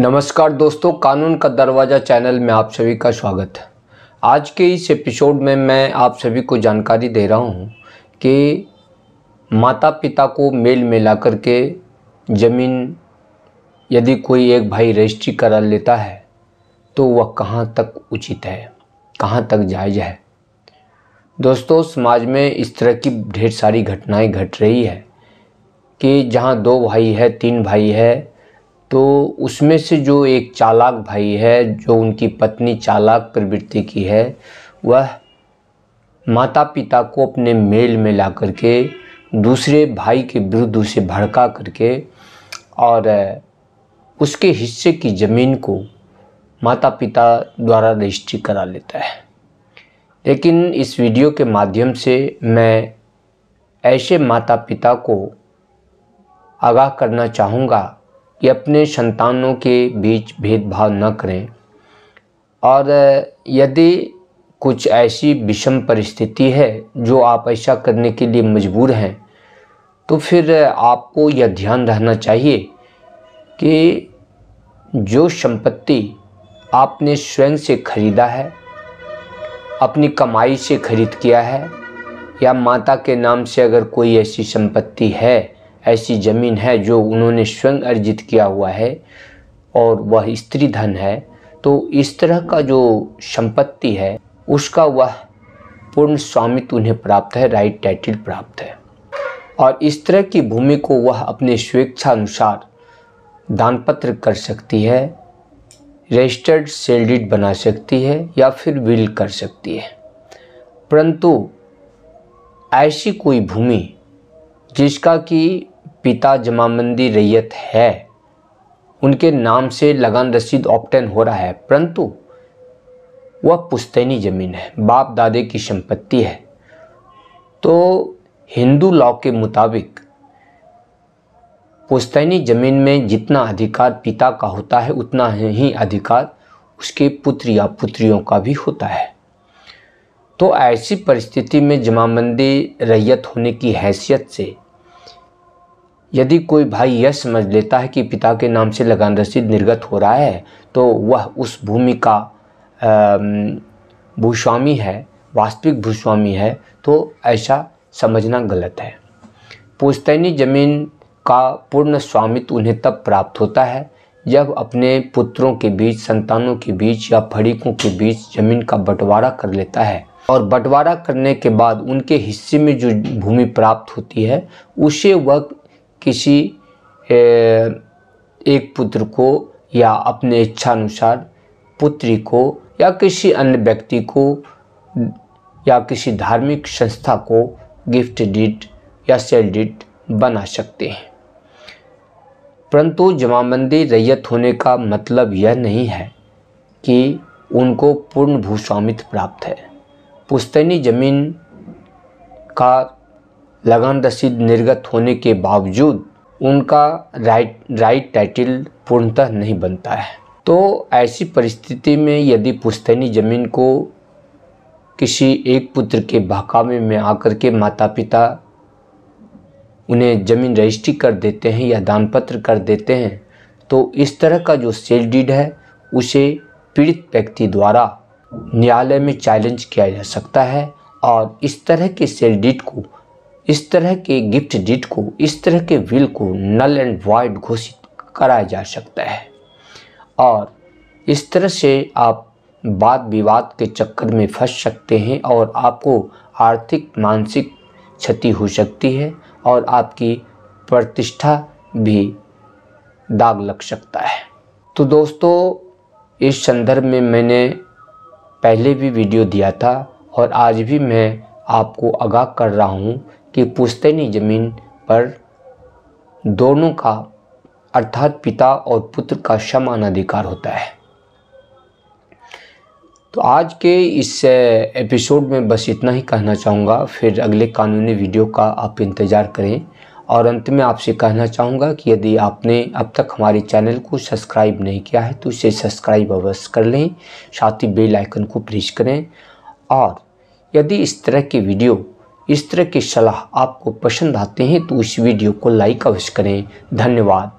नमस्कार दोस्तों कानून का दरवाज़ा चैनल में आप सभी का स्वागत है आज के इस एपिसोड में मैं आप सभी को जानकारी दे रहा हूँ कि माता पिता को मेल मिला कर के ज़मीन यदि कोई एक भाई रजिस्ट्री करा लेता है तो वह कहाँ तक उचित है कहाँ तक जायज़ है दोस्तों समाज में इस तरह की ढेर सारी घटनाएं घट रही है कि जहाँ दो भाई है तीन भाई है तो उसमें से जो एक चालाक भाई है जो उनकी पत्नी चालाक प्रवृत्ति की है वह माता पिता को अपने मेल में ला करके दूसरे भाई के विरुद्ध उसे भड़का करके और उसके हिस्से की ज़मीन को माता पिता द्वारा रजिस्ट्री करा लेता है लेकिन इस वीडियो के माध्यम से मैं ऐसे माता पिता को आगाह करना चाहूँगा कि अपने संतानों के बीच भेदभाव न करें और यदि कुछ ऐसी विषम परिस्थिति है जो आप ऐसा करने के लिए मजबूर हैं तो फिर आपको यह ध्यान रहना चाहिए कि जो संपत्ति आपने स्वयं से खरीदा है अपनी कमाई से खरीद किया है या माता के नाम से अगर कोई ऐसी संपत्ति है ऐसी ज़मीन है जो उन्होंने स्वयं अर्जित किया हुआ है और वह स्त्री धन है तो इस तरह का जो संपत्ति है उसका वह पूर्ण स्वामित्व उन्हें प्राप्त है राइट टाइटल प्राप्त है और इस तरह की भूमि को वह अपने स्वेच्छा अनुसार दानपत्र कर सकती है रजिस्टर्ड सेल्डिड बना सकती है या फिर विल कर सकती है परंतु ऐसी कोई भूमि जिसका कि पिता जमामंदी रैयत है उनके नाम से लगान रसीद ऑप्टेन हो रहा है परंतु वह पुश्तैनी ज़मीन है बाप दादे की संपत्ति है तो हिंदू लॉ के मुताबिक पुश्तैनी ज़मीन में जितना अधिकार पिता का होता है उतना ही अधिकार उसके पुत्र या पुत्रियों का भी होता है तो ऐसी परिस्थिति में जमाबंदी रैयत होने की हैसियत से यदि कोई भाई यह समझ लेता है कि पिता के नाम से लगान रसीद निर्गत हो रहा है तो वह उस भूमि का भूस्वामी है वास्तविक भूस्वामी है तो ऐसा समझना गलत है पुस्तैनी जमीन का पूर्ण स्वामित्व उन्हें तब प्राप्त होता है जब अपने पुत्रों के बीच संतानों के बीच या फड़ीकों के बीच जमीन का बंटवारा कर लेता है और बंटवारा करने के बाद उनके हिस्से में जो भूमि प्राप्त होती है उसे वह किसी एक पुत्र को या अपने इच्छानुसार पुत्री को या किसी अन्य व्यक्ति को या किसी धार्मिक संस्था को गिफ्ट डिट या सेल डिट बना सकते हैं परंतु जमाबंदी रैयत होने का मतलब यह नहीं है कि उनको पूर्ण भूस्वामित्व प्राप्त है पुस्तैनी ज़मीन का लगन रसीद निर्गत होने के बावजूद उनका राइट राइट टाइटल पूर्णतः नहीं बनता है तो ऐसी परिस्थिति में यदि पुस्तैनी ज़मीन को किसी एक पुत्र के बहकावे में आकर के माता पिता उन्हें ज़मीन रजिस्ट्री कर देते हैं या दानपत्र कर देते हैं तो इस तरह का जो सेल डीड है उसे पीड़ित व्यक्ति द्वारा न्यायालय में चैलेंज किया जा सकता है और इस तरह के सेल डीट को इस तरह के गिफ्ट डीट को इस तरह के विल को नल एंड वाइड घोषित कराया जा सकता है और इस तरह से आप वाद विवाद के चक्कर में फंस सकते हैं और आपको आर्थिक मानसिक क्षति हो सकती है और आपकी प्रतिष्ठा भी दाग लग सकता है तो दोस्तों इस संदर्भ में मैंने पहले भी वीडियो दिया था और आज भी मैं आपको आगाह कर रहा हूँ कि पुश्तैनी ज़मीन पर दोनों का अर्थात पिता और पुत्र का समान अधिकार होता है तो आज के इस एपिसोड में बस इतना ही कहना चाहूँगा फिर अगले कानूनी वीडियो का आप इंतज़ार करें और अंत में आपसे कहना चाहूँगा कि यदि आपने अब तक हमारे चैनल को सब्सक्राइब नहीं किया है तो इसे सब्सक्राइब अवश्य कर लें साथ ही बेल आइकन को प्रेस करें और यदि इस तरह की वीडियो इस तरह की सलाह आपको पसंद आते हैं तो इस वीडियो को लाइक अवश्य करें धन्यवाद